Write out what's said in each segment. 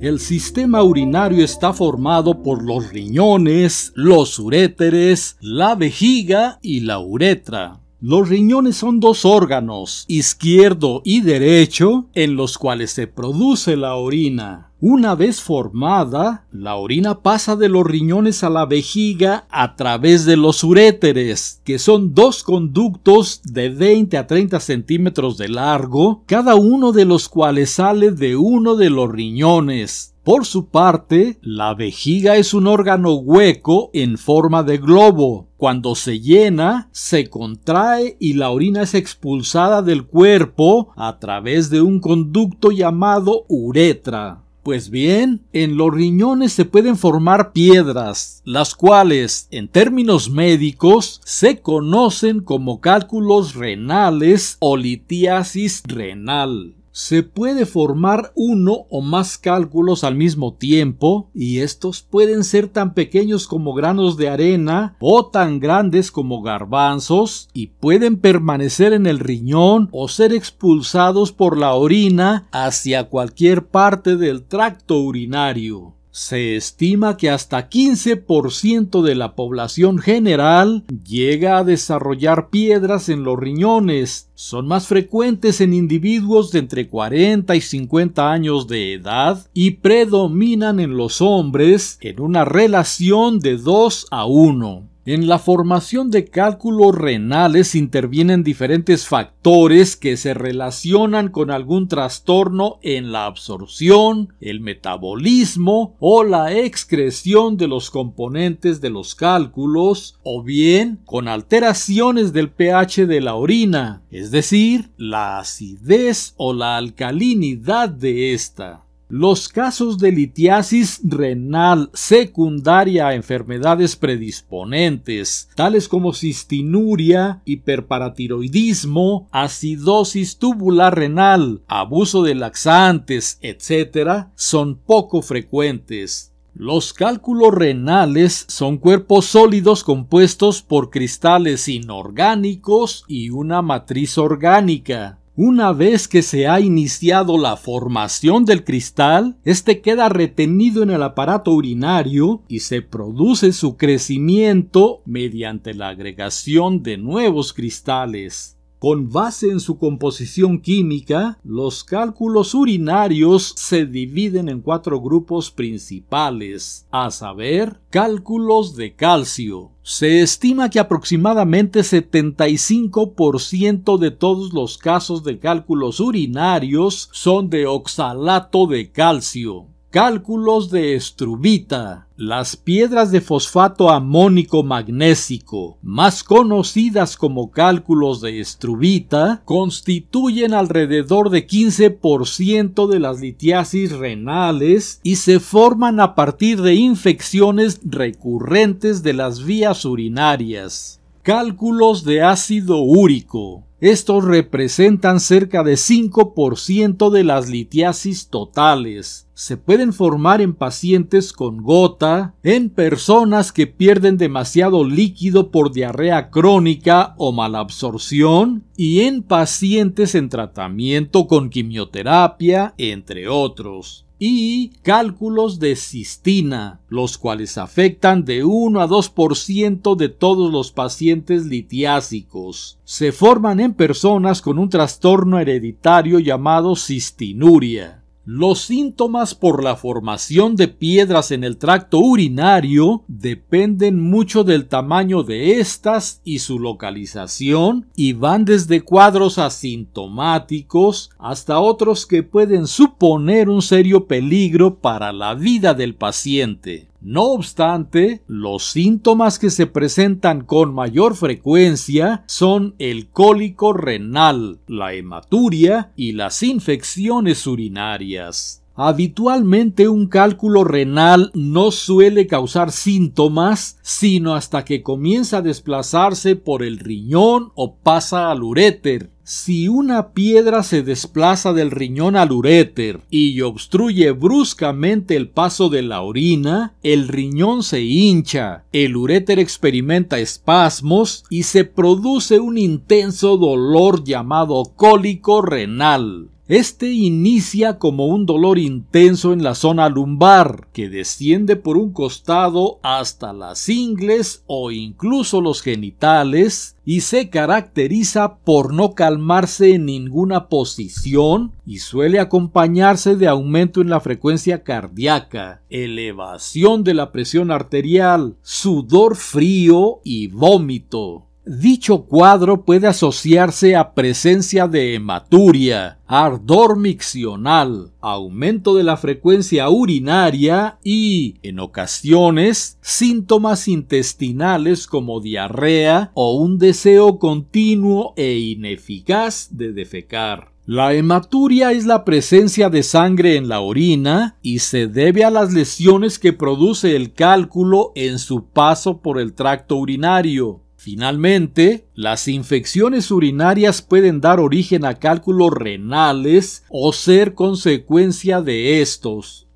El sistema urinario está formado por los riñones, los uréteres, la vejiga y la uretra. Los riñones son dos órganos, izquierdo y derecho, en los cuales se produce la orina. Una vez formada, la orina pasa de los riñones a la vejiga a través de los uréteres, que son dos conductos de 20 a 30 centímetros de largo, cada uno de los cuales sale de uno de los riñones. Por su parte, la vejiga es un órgano hueco en forma de globo. Cuando se llena, se contrae y la orina es expulsada del cuerpo a través de un conducto llamado uretra. Pues bien, en los riñones se pueden formar piedras, las cuales, en términos médicos, se conocen como cálculos renales o litiasis renal se puede formar uno o más cálculos al mismo tiempo y estos pueden ser tan pequeños como granos de arena o tan grandes como garbanzos y pueden permanecer en el riñón o ser expulsados por la orina hacia cualquier parte del tracto urinario se estima que hasta 15% de la población general llega a desarrollar piedras en los riñones. Son más frecuentes en individuos de entre 40 y 50 años de edad y predominan en los hombres en una relación de 2 a 1. En la formación de cálculos renales intervienen diferentes factores que se relacionan con algún trastorno en la absorción, el metabolismo o la excreción de los componentes de los cálculos o bien con alteraciones del pH de la orina, es decir, la acidez o la alcalinidad de esta. Los casos de litiasis renal secundaria a enfermedades predisponentes, tales como cistinuria, hiperparatiroidismo, acidosis tubular renal, abuso de laxantes, etc., son poco frecuentes. Los cálculos renales son cuerpos sólidos compuestos por cristales inorgánicos y una matriz orgánica. Una vez que se ha iniciado la formación del cristal, este queda retenido en el aparato urinario y se produce su crecimiento mediante la agregación de nuevos cristales. Con base en su composición química, los cálculos urinarios se dividen en cuatro grupos principales, a saber, cálculos de calcio. Se estima que aproximadamente 75% de todos los casos de cálculos urinarios son de oxalato de calcio cálculos de estrubita: las piedras de fosfato amónico magnésico, más conocidas como cálculos de estrubita, constituyen alrededor de 15% de las litiasis renales y se forman a partir de infecciones recurrentes de las vías urinarias. Cálculos de ácido úrico estos representan cerca de 5% de las litiasis totales. Se pueden formar en pacientes con gota, en personas que pierden demasiado líquido por diarrea crónica o malabsorción y en pacientes en tratamiento con quimioterapia, entre otros y cálculos de cistina, los cuales afectan de 1 a 2% de todos los pacientes litiásicos. Se forman en personas con un trastorno hereditario llamado cistinuria. Los síntomas por la formación de piedras en el tracto urinario dependen mucho del tamaño de estas y su localización y van desde cuadros asintomáticos hasta otros que pueden suponer un serio peligro para la vida del paciente. No obstante, los síntomas que se presentan con mayor frecuencia son el cólico renal, la hematuria y las infecciones urinarias. Habitualmente un cálculo renal no suele causar síntomas sino hasta que comienza a desplazarse por el riñón o pasa al uréter. Si una piedra se desplaza del riñón al uréter y obstruye bruscamente el paso de la orina, el riñón se hincha, el uréter experimenta espasmos y se produce un intenso dolor llamado cólico renal. Este inicia como un dolor intenso en la zona lumbar, que desciende por un costado hasta las ingles o incluso los genitales, y se caracteriza por no calmarse en ninguna posición y suele acompañarse de aumento en la frecuencia cardíaca, elevación de la presión arterial, sudor frío y vómito. Dicho cuadro puede asociarse a presencia de hematuria, ardor miccional, aumento de la frecuencia urinaria y, en ocasiones, síntomas intestinales como diarrea o un deseo continuo e ineficaz de defecar. La hematuria es la presencia de sangre en la orina y se debe a las lesiones que produce el cálculo en su paso por el tracto urinario. Finalmente, las infecciones urinarias pueden dar origen a cálculos renales o ser consecuencia de estos.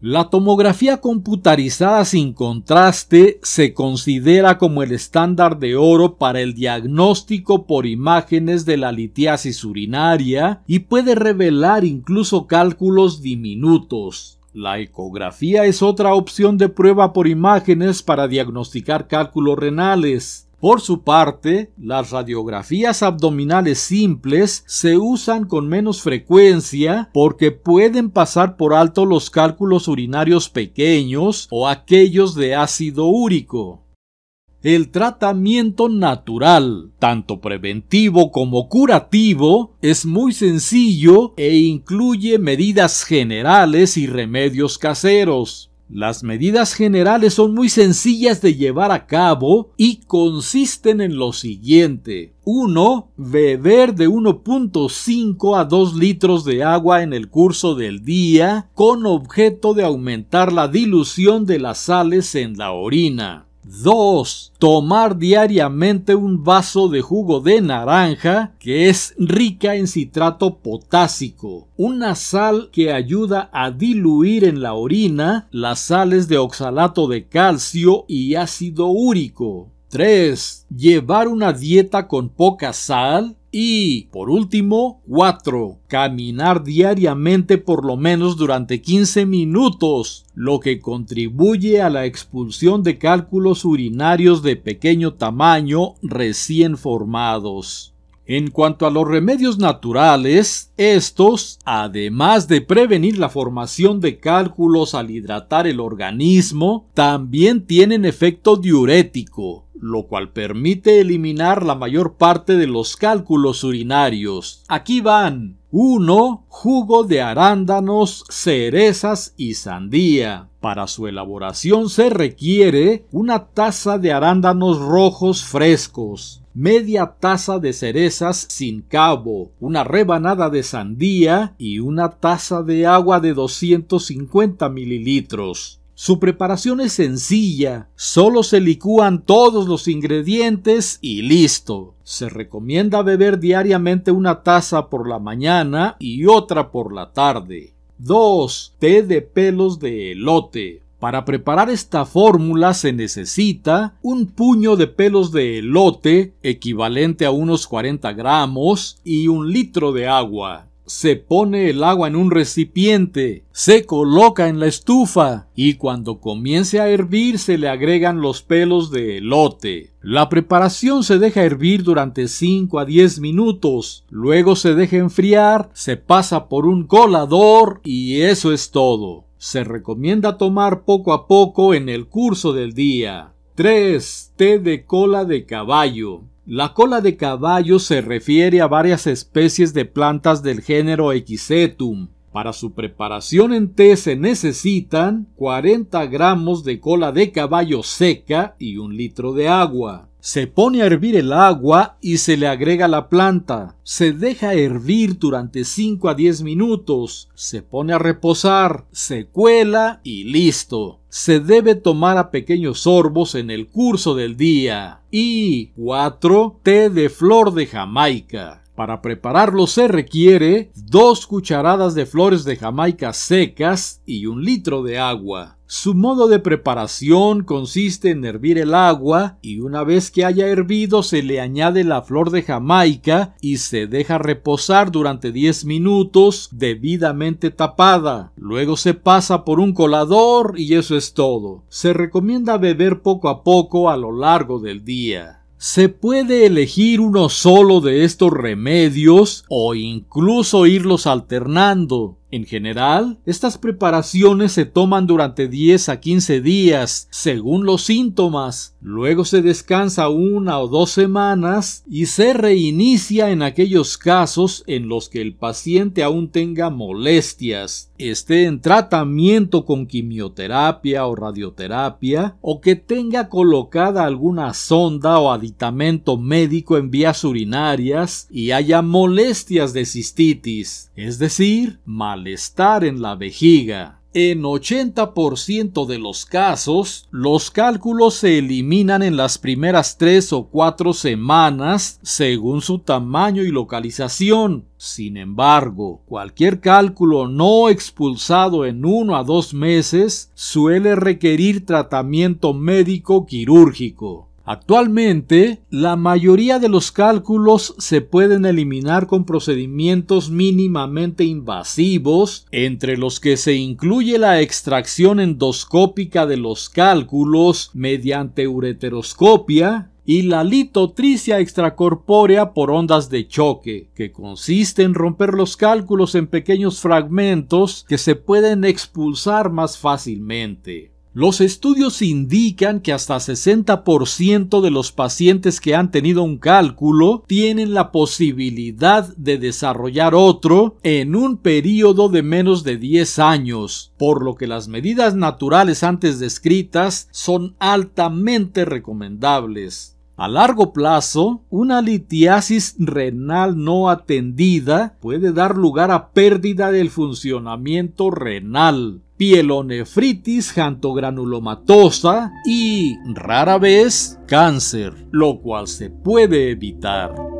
La tomografía computarizada sin contraste se considera como el estándar de oro para el diagnóstico por imágenes de la litiasis urinaria y puede revelar incluso cálculos diminutos. La ecografía es otra opción de prueba por imágenes para diagnosticar cálculos renales. Por su parte, las radiografías abdominales simples se usan con menos frecuencia porque pueden pasar por alto los cálculos urinarios pequeños o aquellos de ácido úrico el tratamiento natural, tanto preventivo como curativo, es muy sencillo e incluye medidas generales y remedios caseros. Las medidas generales son muy sencillas de llevar a cabo y consisten en lo siguiente. 1. Beber de 1.5 a 2 litros de agua en el curso del día con objeto de aumentar la dilución de las sales en la orina. 2. Tomar diariamente un vaso de jugo de naranja que es rica en citrato potásico, una sal que ayuda a diluir en la orina las sales de oxalato de calcio y ácido úrico. 3. Llevar una dieta con poca sal, y por último, 4. Caminar diariamente por lo menos durante 15 minutos, lo que contribuye a la expulsión de cálculos urinarios de pequeño tamaño recién formados. En cuanto a los remedios naturales, estos, además de prevenir la formación de cálculos al hidratar el organismo, también tienen efecto diurético, lo cual permite eliminar la mayor parte de los cálculos urinarios. Aquí van 1. Jugo de arándanos, cerezas y sandía. Para su elaboración se requiere una taza de arándanos rojos frescos, media taza de cerezas sin cabo, una rebanada de sandía y una taza de agua de 250 mililitros. Su preparación es sencilla, solo se licúan todos los ingredientes y listo. Se recomienda beber diariamente una taza por la mañana y otra por la tarde. 2. Té de pelos de elote. Para preparar esta fórmula se necesita un puño de pelos de elote, equivalente a unos 40 gramos, y un litro de agua. Se pone el agua en un recipiente, se coloca en la estufa y cuando comience a hervir se le agregan los pelos de elote. La preparación se deja hervir durante 5 a 10 minutos, luego se deja enfriar, se pasa por un colador y eso es todo se recomienda tomar poco a poco en el curso del día. 3. Té de cola de caballo. La cola de caballo se refiere a varias especies de plantas del género Equisetum. Para su preparación en té se necesitan 40 gramos de cola de caballo seca y un litro de agua. Se pone a hervir el agua y se le agrega la planta. Se deja hervir durante 5 a 10 minutos. Se pone a reposar, se cuela y listo. Se debe tomar a pequeños sorbos en el curso del día. Y 4. Té de flor de Jamaica. Para prepararlo se requiere dos cucharadas de flores de Jamaica secas y un litro de agua. Su modo de preparación consiste en hervir el agua y una vez que haya hervido se le añade la flor de jamaica y se deja reposar durante 10 minutos debidamente tapada. Luego se pasa por un colador y eso es todo. Se recomienda beber poco a poco a lo largo del día. Se puede elegir uno solo de estos remedios o incluso irlos alternando. En general, estas preparaciones se toman durante 10 a 15 días, según los síntomas. Luego se descansa una o dos semanas y se reinicia en aquellos casos en los que el paciente aún tenga molestias, esté en tratamiento con quimioterapia o radioterapia, o que tenga colocada alguna sonda o aditamento médico en vías urinarias y haya molestias de cistitis, es decir, mal estar en la vejiga. En 80% de los casos, los cálculos se eliminan en las primeras 3 o 4 semanas según su tamaño y localización. Sin embargo, cualquier cálculo no expulsado en 1 a 2 meses suele requerir tratamiento médico quirúrgico. Actualmente, la mayoría de los cálculos se pueden eliminar con procedimientos mínimamente invasivos, entre los que se incluye la extracción endoscópica de los cálculos mediante ureteroscopia, y la litotricia extracorpórea por ondas de choque, que consiste en romper los cálculos en pequeños fragmentos que se pueden expulsar más fácilmente. Los estudios indican que hasta 60% de los pacientes que han tenido un cálculo tienen la posibilidad de desarrollar otro en un periodo de menos de 10 años, por lo que las medidas naturales antes descritas son altamente recomendables. A largo plazo, una litiasis renal no atendida puede dar lugar a pérdida del funcionamiento renal pielonefritis jantogranulomatosa y, rara vez, cáncer, lo cual se puede evitar.